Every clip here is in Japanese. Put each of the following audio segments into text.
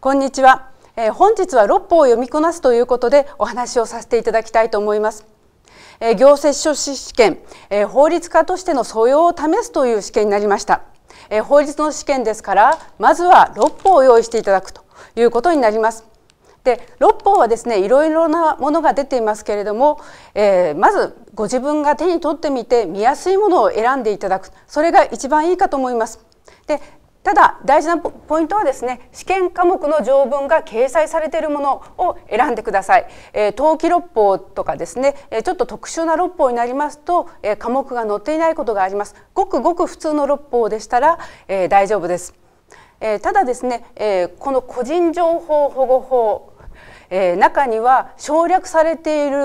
こんにちは、えー、本日は六法を読みこなすということでお話をさせていただきたいと思います、えー、行政書士試験、えー、法律家としての素養を試すという試験になりました、え法律の試験ですからまずは六法を用意していただくということになりますで六法はですねいろいろなものが出ていますけれども、えー、まずご自分が手に取ってみて見やすいものを選んでいただくそれが一番いいかと思います。でただ大事なポイントはですね試験科目の条文が掲載されているものを選んでください、えー、登記六法とかですね、えちょっと特殊な六法になりますと、え科目が載っていないことがありますごくごく普通の六法でしたら、え大丈夫です、えただですね、えこの個人情報保護法えー、中には省略されている、え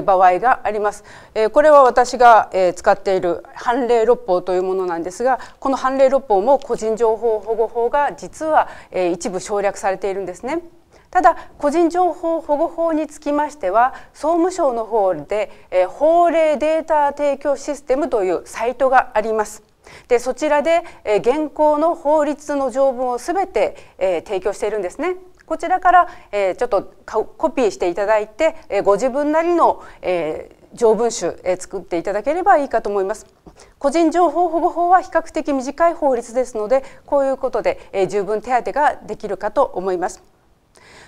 ー、場合があります、えー、これは私が、えー、使っている判例六法というものなんですがこの判例六法も個人情報保護法が実は、えー、一部省略されているんですね。ただ個人情報保護法につきましては総務省の方で、えー、法令データ提供システムというサイトがあります。でそちらで、えー、現行の法律の条文をすべて、えー、提供しているんですね。こちらから、えー、ちょっとコピーしていただいて、えー、ご自分なりの、えー、条文集、え作っていただければいいかと思います。個人情報保護法は比較的短い法律ですのでこういうことで、え十分手当ができるかと思います。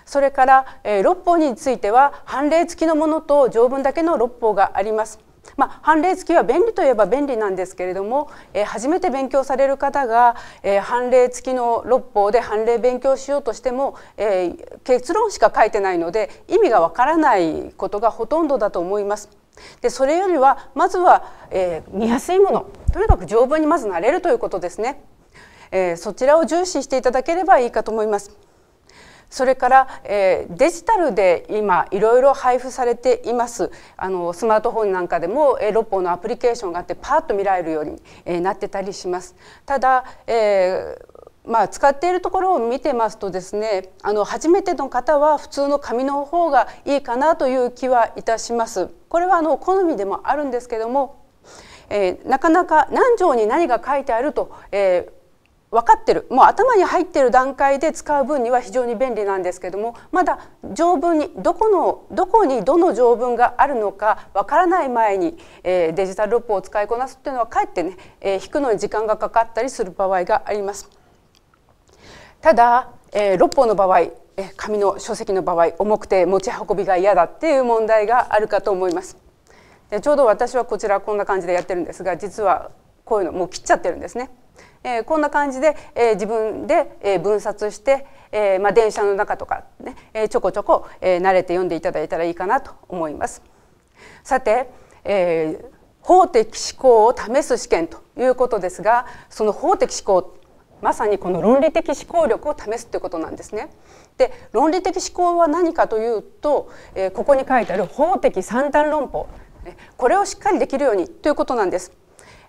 それから、え六法については判例付きのものと条文だけの六法があります。まあ、判例付きは便利といえば便利なんですけれども、えー、初めて勉強される方が、えー、判例付きの六法で判例勉強しようとしても、えー、結論しか書いてないので意味がわからないことがほとんどだと思います。でそれよりはまずは、え見やすいものとにかく条文にまずなれるということですね、えそちらを重視していただければいいかと思います。それから、えー、デジタルで今いろいろ配布されていますあのスマートフォンなんかでも、えー、六本のアプリケーションがあってパーッと見られるように、えー、なってたりします。ただ、えーまあ、使っているところを見てますとですねあの初めての方は普通の紙の方がいいかなという気はいたします。これはあの好みでもあるんですけども、えー、なかなか何条に何が書いてあると、えー、分かってるもう頭に入ってる段階で使う分には非常に便利なんですけどもまだ条文にどこのどこにどの条文があるのか分からない前に、えー、デジタルロップを使いこなすっていうのはかえってね、えー、引くのに時間がかかったりする場合があります。ただ、えー、六法の場合紙の書籍の場合重くて持ち運びが嫌だっていう問題があるかと思います。でちょうど私はこちらこんな感じでやってるんですが実はこういうのもう切っちゃってるんですね。えー、こんな感じで、えー、自分で、えー、分冊して、えーまあ、電車の中とかね、えー、ちょこちょこ、えー、慣れて読んでいただいたらいいかなと思います。さて、えー、法的思考を試す試験ということですがその法的思考まさにこの論理的思考力を試すということなんですね。で論理的思考は何かというと、えー、ここに書いてある法的三段論法これをしっかりできるようにということなんです。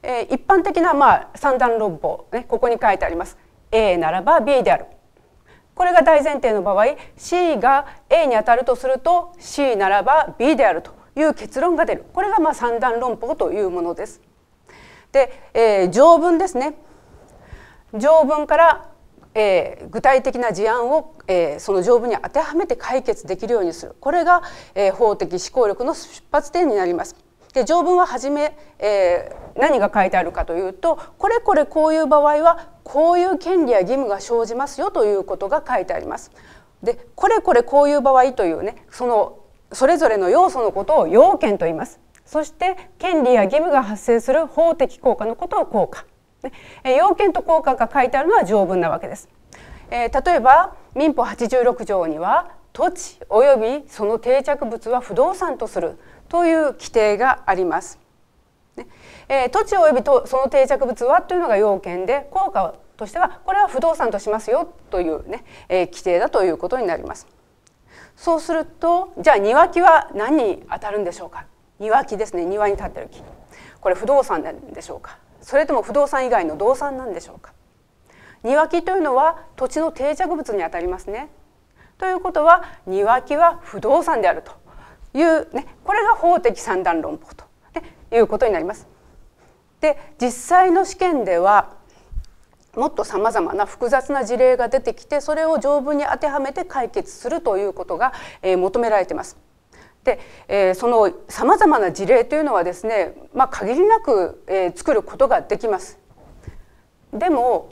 えー、一般的なまあ三段論法、ね、ここに書いてあります A ならば B であるこれが大前提の場合 C が A に当たるとすると C ならば B であるという結論が出るこれがまあ三段論法というものです。で、えー、条文ですね条文から、えー、具体的な事案を、えー、その条文に当てはめて解決できるようにするこれが、えー、法的思考力の出発点になります。で条文は初め、えー、何が書いてあるかというとこれこれこういう場合はこういう権利や義務が生じますよということが書いてあります。でこれこれこういう場合というねそのそれぞれの要素のことを要件と言います。そして権利や義務が発生する法的効果のことを効果。ね、要件と効果が書いてあるのは条文なわけです。えー、例えば民法86条には土地及びその定着物は不動産とするという規定があります。ねえー、土地及びとその定着物はというのが要件で効果としてはこれは不動産としますよというね、えー、規定だということになります。そうするとじゃあ庭木は何に当たるんでしょうか庭木ですね庭に立ってる木これ不動産なんでしょうかそれとも不動産以外の動産なんでしょうか庭木というのは土地の定着物にあたりますねということは庭木は不動産であるという、ね、これが法的三段論法と、ね、いうことになります。で実際の試験ではもっとさまざまな複雑な事例が出てきてそれを条文に当てはめて解決するということが、えー、求められています。で、えー、そのさまざまな事例というのはですね、まあ、限りなく、えー、作ることができます。でも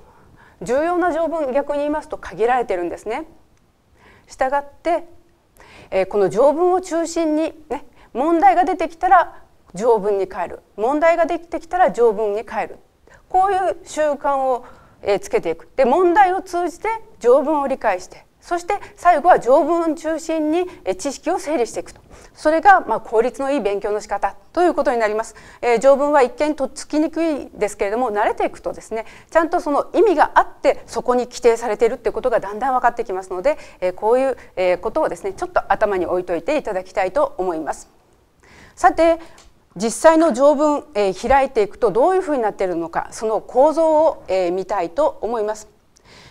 重要な条文逆に言いますと限られてるんですね。したがって、えこの条文を中心に、ね、問題が出てきたら条文に変える問題ができてきたら条文に変えるこういう習慣をつけていくで問題を通じて条文を理解してそして最後は条文中心に知識を整理していくとそれがま効率のいい勉強の仕方ということになります、えー、条文は一見とっつきにくいですけれども慣れていくとですねちゃんとその意味があってそこに規定されているってことがだんだん分かってきますので、えー、こういうえことをですねちょっと頭に置いといていただきたいと思いますさて実際の条文、えー、開いていくとどういうふうになっているのかその構造を、え見たいと思います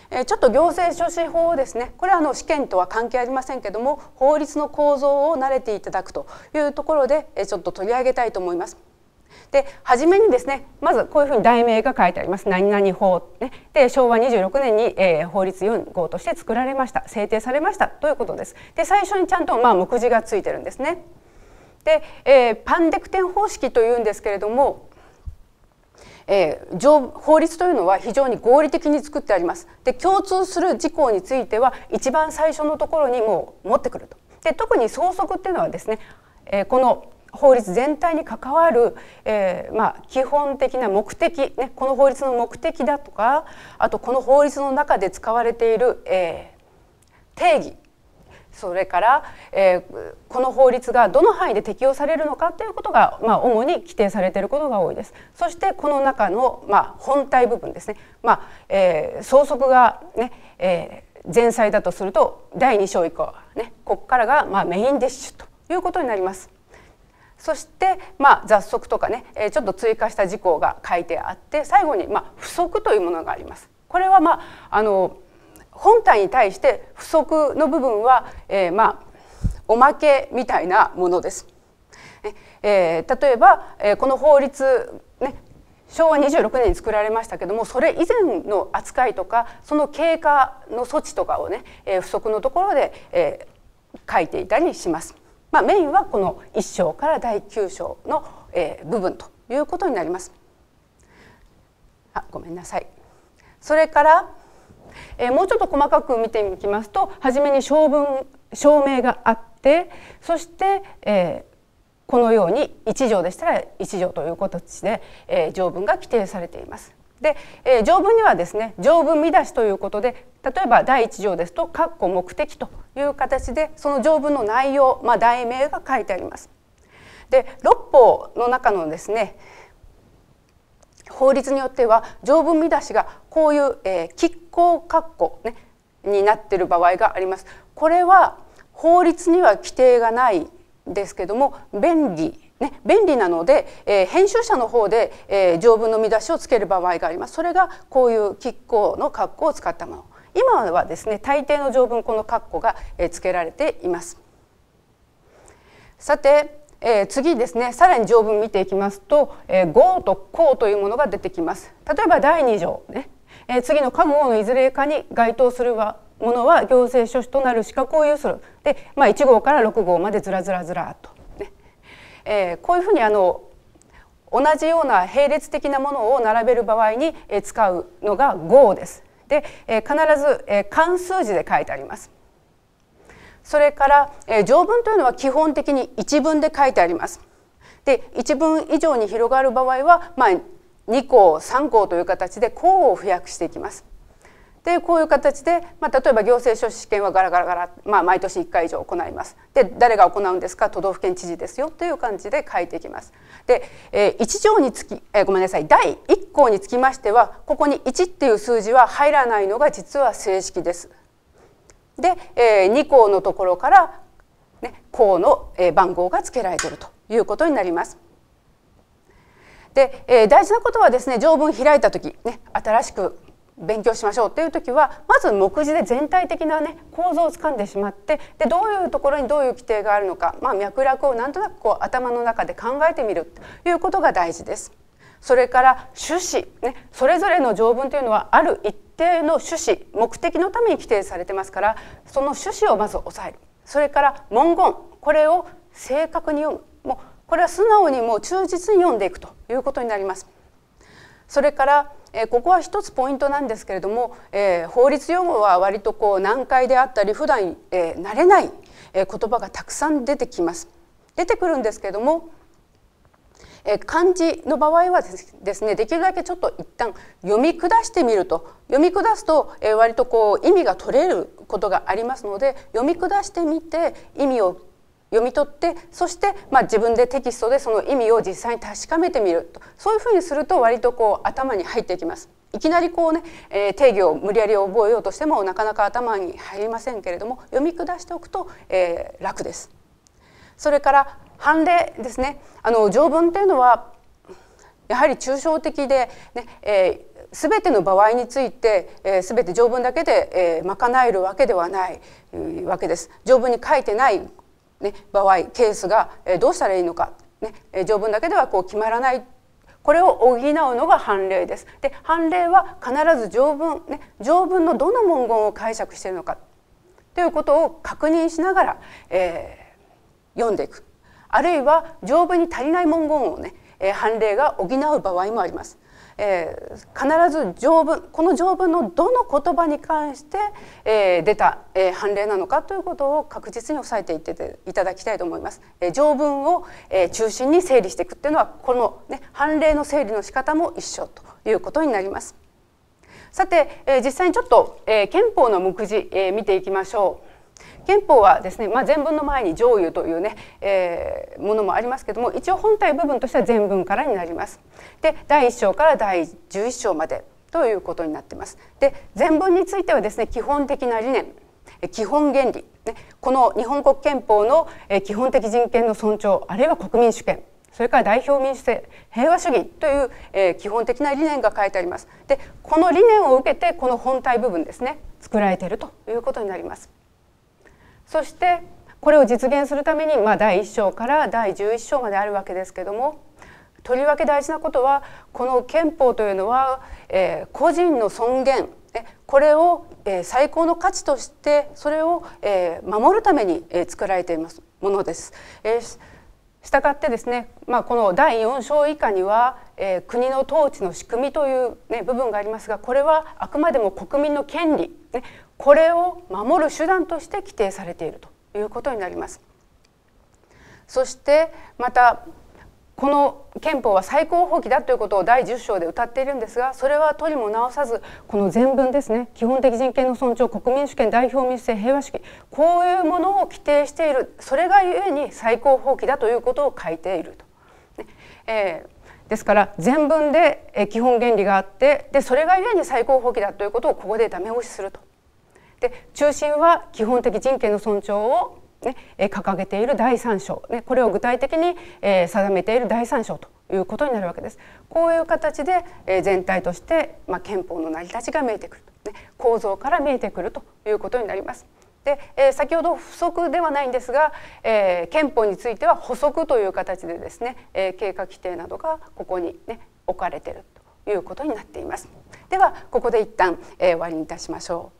えちょっと行政書士法ですねこれはあの試験とは関係ありませんけども法律の構造を慣れていただくというところで、えちょっと取り上げたいと思います。で初めにですねまずこういうふうに題名が書いてあります何々法、ね、で昭和26年に、えー、法律4号として作られました制定されましたということですで最初にちゃんと、まあ、目次がついてるんですねで、えー、パンデクテン方式というんですけれどもえー、法律というのは非常に合理的に作ってあります。で共通する事項については一番最初のところにもう持ってくると。で特に相続っていうのはですね、えー、この法律全体に関わる、えー、まあ、基本的な目的、ね、この法律の目的だとかあとこの法律の中で使われている、え定義それから、えー、この法律がどの範囲で適用されるのかということが、まあ、主に規定されていることが多いです。そしてこの中の、まあ、本体部分ですね、まあえー、相続がね、えー、前妻だとすると第2章以降、ね、ここからが、まあ、メインディッシュということになります。そして、まあ、雑則とかね、えー、ちょっと追加した事項が書いてあって最後に、まあ、不足というものがあります。これは、まあ、あの本体に対して不足の部分は、えー、まあおまけみたいなものです。えー、例えば、えー、この法律、ね、昭和26年に作られましたけどもそれ以前の扱いとかその経過の措置とかをね、えー、不足のところで、えー、書いていたりします。まあ、メインはこの1章から第9章の、えー、部分ということになります。あごめんなさいそれからえー、もうちょっと細かく見ていきますと初めに証文証明があってそして、えー、このように1条でしたら1条という形で、えー、条文が規定されています。で、えー、条文にはですね条文見出しということで例えば第1条ですと「括弧目的」という形でその条文の内容、まあ、題名が書いてあります。で六法の中のですね、法律によっては条文見出しがこういう、え拮抗括弧、ね、になってる場合があります。これは法律には規定がないですけども便利ね、便利なので、えー、編集者の方で、えー、条文の見出しをつける場合がありますそれがこういう拮抗の括弧を使ったもの今はですね大抵の条文この括弧が、えー、つけられていますさてえー、次ですねさらに条文見ていきますと「えー、と「こというものが出てきます。例えば第2条ね、えー、次のかも」のいずれかに該当するはものは行政書士となる資格を有するで、まあ、1号から6号までずらずらずらと、ねえー、こういうふうにあの同じような並列的なものを並べる場合に、えー、使うのが「号」です。で、えー、必ず、えー、漢数字で書いてあります。それから、えー、条文というのは基本的に一文で書いてあります。で一文以上に広がる場合は、まあ、二項三項という形で項を付訳していきます。でこういう形で、まあ、例えば行政書士試験はガラガラガラ、まあ、毎年一回以上行います。で誰が行うんですか都道府県知事ですよという感じで書いていきます。で、えー、1条につき、えー、ごめんなさい第一項につきましてはここに一っていう数字は入らないのが実は正式です。で、えー、2項のところから、ね、項の、えー、番号が付けられているということになります。で、えー、大事なことはですね条文開いた時、ね、新しく勉強しましょうっていう時はまず目次で全体的な、ね、構造をつかんでしまってでどういうところにどういう規定があるのか、まあ、脈絡をなんとなくこう頭の中で考えてみるということが大事です。それから趣旨、ね、それぞれの条文というのはある一定の趣旨目的のために規定されてますからその趣旨をまず押さえるそれから文言これを正確に読むもうこれは素直にもう忠実に読んでいくということになります。それからえここは一つポイントなんですけれども、えー、法律用語は割とこう難解であったり普段、えー、慣れない言葉がたくさん出てきます。出てくるんですけれどもえ漢字の場合はですねできるだけちょっと一旦読み下してみると読み下すと、え割とこう意味が取れることがありますので読み下してみて意味を読み取ってそして、まあ、自分でテキストでその意味を実際に確かめてみるとそういうふうにすると割とこう頭に入っていきます。いきなりこうね、えー、定義を無理やり覚えようとしてもなかなか頭に入りませんけれども読み下しておくと、えー、楽です。それから判例ですねあの条文というのはやはり抽象的でね、ねえー全ての場合について、えー、全て条文だけで、えー、賄えるわけではない、えー、わけです。条文に書いてない、ね、場合ケースが、えー、どうしたらいいのか、ねえー、条文だけではこう決まらないこれを補うのが判例です。で判例は必ず条文、ね、条文のどの文言を解釈しているのかということを確認しながら、えー、読んでいくあるいは条文に足りない文言をね、えー、判例が補う場合もあります。えー、必ず条文この条文のどの言葉に関して、えー、出た、えー、判例なのかということを確実に押さえていっていただきたいと思います。えー、条文を、えー、中心に整理していくっていうのはこの、ね、判例の整理の仕方も一緒ということになります。さて、えー、実際にちょっと、えー、憲法の目次、えー、見ていきましょう。憲法はですね、まあ、前文の前に上諭というね、えー、ものもありますけども一応本体部分としては前文からになります。で第1章から第11章までということになってます。で前文についてはですね基本的な理念基本原理、ね、この日本国憲法の基本的人権の尊重あるいは国民主権それから代表民主制平和主義という、え基本的な理念が書いてあります。でこの理念を受けてこの本体部分ですね作られているということになります。そしてこれを実現するために、まあ、第1章から第11章まであるわけですけどもとりわけ大事なことはこの憲法というのは、えー、個人の尊厳これを、えー、最高の価値としてそれを、えー、守るために、えー、作られていますものです。えーしたがってですね、まあ、この第4章以下には、えー、国の統治の仕組みという、ね、部分がありますがこれはあくまでも国民の権利、ね、これを守る手段として規定されているということになります。そしてまたこの憲法は最高法規だということを第10章で歌っているんですがそれは取りも直さずこの前文ですね基本的人権の尊重国民主権代表民主制平和主義こういうものを規定しているそれがゆえに最高法規だということを書いていると。えー、ですから前文で基本原理があってでそれがゆえに最高法規だということをここでダメ押しするとで中心は基本的人権の尊重を、ね、掲げている第三章、ね、これを具体的に、え定めている第三章ということになるわけです。こういう形で、え全体として、まあ、憲法の成り立ちが見えてくると、ね、構造から見えてくるということになります。で、え先ほど不足ではないんですが、え憲法については補足という形でですね、え経過規定などがここに、ね、置かれているということになっています。ではここで一旦、え終わりにいたしましょう。